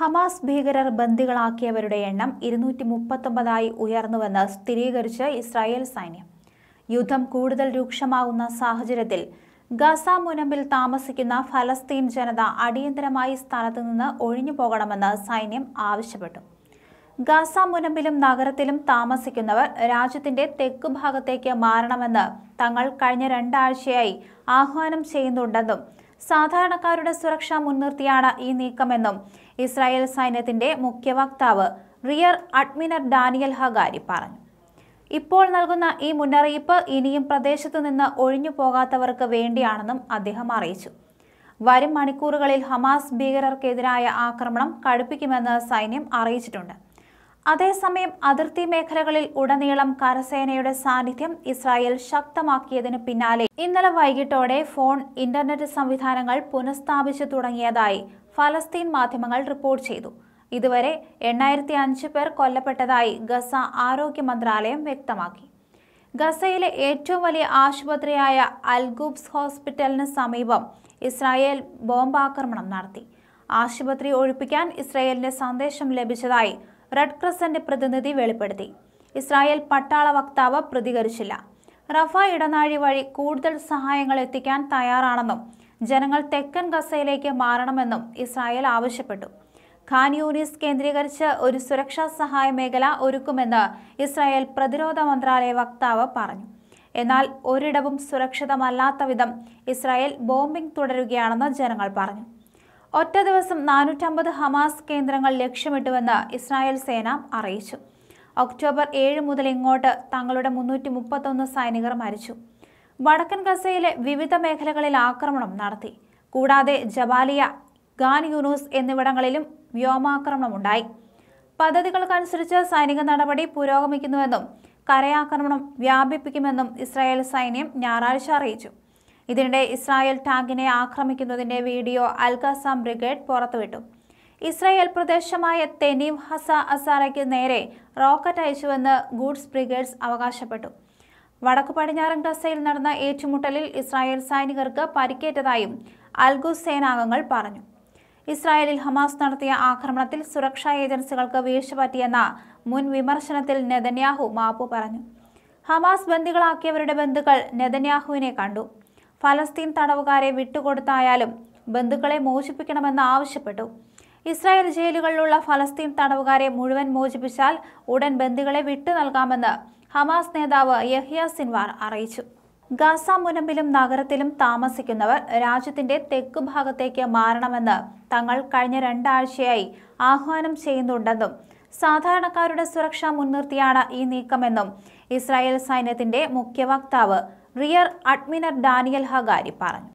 Hamas ഭീകരർ ബന്ദികളാക്കിയവരുടെ എണ്ണം ഇരുന്നൂറ്റി മുപ്പത്തൊമ്പതായി ഉയർന്നുവെന്ന് സ്ഥിരീകരിച്ച് ഇസ്രായേൽ സൈന്യം യുദ്ധം കൂടുതൽ രൂക്ഷമാകുന്ന സാഹചര്യത്തിൽ ഗസ മുനമ്പിൽ താമസിക്കുന്ന ഫലസ്തീൻ ജനത അടിയന്തരമായി സ്ഥലത്തു നിന്ന് ഒഴിഞ്ഞു പോകണമെന്ന് സൈന്യം ആവശ്യപ്പെട്ടു ഗാസ മുനമ്പിലും നഗരത്തിലും താമസിക്കുന്നവർ രാജ്യത്തിന്റെ തെക്ക് ഭാഗത്തേക്ക് മാറണമെന്ന് തങ്ങൾ കഴിഞ്ഞ രണ്ടാഴ്ചയായി ആഹ്വാനം ചെയ്യുന്നുണ്ടെന്നും സാധാരണക്കാരുടെ സുരക്ഷ മുൻനിർത്തിയാണ് ഈ നീക്കമെന്നും ഇസ്രായേൽ സൈന്യത്തിന്റെ മുഖ്യ വക്താവ് റിയർ അഡ്മിനർ ഡാനിയൽ ഹഗാരി പറഞ്ഞു ഇപ്പോൾ നൽകുന്ന ഈ മുന്നറിയിപ്പ് ഇനിയും പ്രദേശത്തു നിന്ന് ഒഴിഞ്ഞു പോകാത്തവർക്ക് വേണ്ടിയാണെന്നും അദ്ദേഹം അറിയിച്ചു വരും മണിക്കൂറുകളിൽ ഹമാസ് ഭീകരർക്കെതിരായ ആക്രമണം കടുപ്പിക്കുമെന്ന് സൈന്യം അറിയിച്ചിട്ടുണ്ട് അതേസമയം അതിർത്തി മേഖലകളിൽ ഉടനീളം കരസേനയുടെ സാന്നിധ്യം ഇസ്രായേൽ ശക്തമാക്കിയതിന് പിന്നാലെ ഇന്നലെ വൈകിട്ടോടെ ഫോൺ ഇന്റർനെറ്റ് സംവിധാനങ്ങൾ പുനഃസ്ഥാപിച്ചു തുടങ്ങിയതായി ഫലസ്തീൻ മാധ്യമങ്ങൾ റിപ്പോർട്ട് ചെയ്തു ഇതുവരെ എണ്ണായിരത്തി അഞ്ച് പേർ കൊല്ലപ്പെട്ടതായി ഗസ ആരോഗ്യ മന്ത്രാലയം വ്യക്തമാക്കി ഗസയിലെ ഏറ്റവും വലിയ ആശുപത്രിയായ അൽഗൂബ്സ് ഹോസ്പിറ്റലിന് സമീപം ഇസ്രായേൽ ബോംബാക്രമണം നടത്തി ആശുപത്രി ഒഴിപ്പിക്കാൻ ഇസ്രായേലിന്റെ സന്ദേശം ലഭിച്ചതായി റെഡ് ക്രസന്റ് പ്രതിനിധി വെളിപ്പെടുത്തി ഇസ്രായേൽ പട്ടാള വക്താവ് പ്രതികരിച്ചില്ല റഫ ഇടനാഴി വഴി കൂടുതൽ സഹായങ്ങൾ എത്തിക്കാൻ തയ്യാറാണെന്നും ജനങ്ങൾ തെക്കൻ ഗസയിലേക്ക് മാറണമെന്നും ഇസ്രായേൽ ആവശ്യപ്പെട്ടു ഖാൻ യൂണിസ് കേന്ദ്രീകരിച്ച് ഒരു സുരക്ഷാ സഹായ മേഖല ഒരുക്കുമെന്ന് ഇസ്രായേൽ പ്രതിരോധ മന്ത്രാലയ വക്താവ് പറഞ്ഞു എന്നാൽ ഒരിടവും സുരക്ഷിതമല്ലാത്ത വിധം ഇസ്രായേൽ ബോംബിംഗ് തുടരുകയാണെന്ന് ജനങ്ങൾ പറഞ്ഞു ഒറ്റ ദിവസം നാനൂറ്റമ്പത് ഹമാസ് കേന്ദ്രങ്ങൾ ലക്ഷ്യമിട്ടുവെന്ന് ഇസ്രായേൽ സേന അറിയിച്ചു ഒക്ടോബർ ഏഴ് മുതൽ ഇങ്ങോട്ട് തങ്ങളുടെ മുന്നൂറ്റി മുപ്പത്തൊന്ന് സൈനികർ മരിച്ചു വടക്കൻ ഗസയിലെ വിവിധ മേഖലകളിൽ ആക്രമണം നടത്തി കൂടാതെ ജബാലിയ ഗാൻ യൂനൂസ് എന്നിവിടങ്ങളിലും വ്യോമാക്രമണമുണ്ടായി പദ്ധതികൾക്കനുസരിച്ച് സൈനിക നടപടി പുരോഗമിക്കുന്നുവെന്നും കരയാക്രമണം വ്യാപിപ്പിക്കുമെന്നും ഇസ്രായേൽ സൈന്യം ഞായറാഴ്ച അറിയിച്ചു ഇതിനിടെ ഇസ്രായേൽ ടാങ്കിനെ ആക്രമിക്കുന്നതിന്റെ വീഡിയോ അൽഗസ ബ്രിഗേഡ് പുറത്തുവിട്ടു ഇസ്രായേൽ പ്രദേശമായ തെനീം ഹസ അസാറയ്ക്ക് നേരെ റോക്കറ്റ് അയച്ചുവെന്ന് ഗൂഡ്സ് ബ്രിഗേഡ്സ് അവകാശപ്പെട്ടു വടക്കു പടിഞ്ഞാറൻ ഗസയിൽ നടന്ന ഏറ്റുമുട്ടലിൽ ഇസ്രായേൽ സൈനികർക്ക് പരിക്കേറ്റതായും അൽഗുസ് സേനാംഗങ്ങൾ പറഞ്ഞു ഇസ്രായേലിൽ ഹമാസ് നടത്തിയ ആക്രമണത്തിൽ സുരക്ഷാ ഏജൻസികൾക്ക് വീഴ്ച പറ്റിയെന്ന മുൻ വിമർശനത്തിൽ നെതന്യാഹു മാപ്പു പറഞ്ഞു ഹമാസ് ബന്ദികളാക്കിയവരുടെ ബന്ധുക്കൾ നെതന്യാഹുവിനെ കണ്ടു ഫലസ്തീൻ തടവുകാരെ വിട്ടുകൊടുത്തായാലും ബന്ധുക്കളെ മോചിപ്പിക്കണമെന്ന് ആവശ്യപ്പെട്ടു ഇസ്രായേൽ ജയിലുകളിലുള്ള ഫലസ്തീൻ തടവുകാരെ മുഴുവൻ മോചിപ്പിച്ചാൽ ഉടൻ ബന്ദികളെ വിട്ടു നൽകാമെന്ന് ഹമാസ് നേതാവ് യഹിയ സിൻവാർ അറിയിച്ചു ഗാസ മുനമ്പിലും നഗരത്തിലും താമസിക്കുന്നവർ രാജ്യത്തിന്റെ തെക്ക് ഭാഗത്തേക്ക് മാറണമെന്ന് തങ്ങൾ കഴിഞ്ഞ രണ്ടാഴ്ചയായി ആഹ്വാനം ചെയ്യുന്നുണ്ടെന്നും സാധാരണക്കാരുടെ സുരക്ഷ മുൻനിർത്തിയാണ് ഈ നീക്കമെന്നും ഇസ്രായേൽ സൈന്യത്തിന്റെ മുഖ്യ വക്താവ് റിയർ അഡ്മിനർ ഡാനിയൽ ഹഗാരി പറഞ്ഞു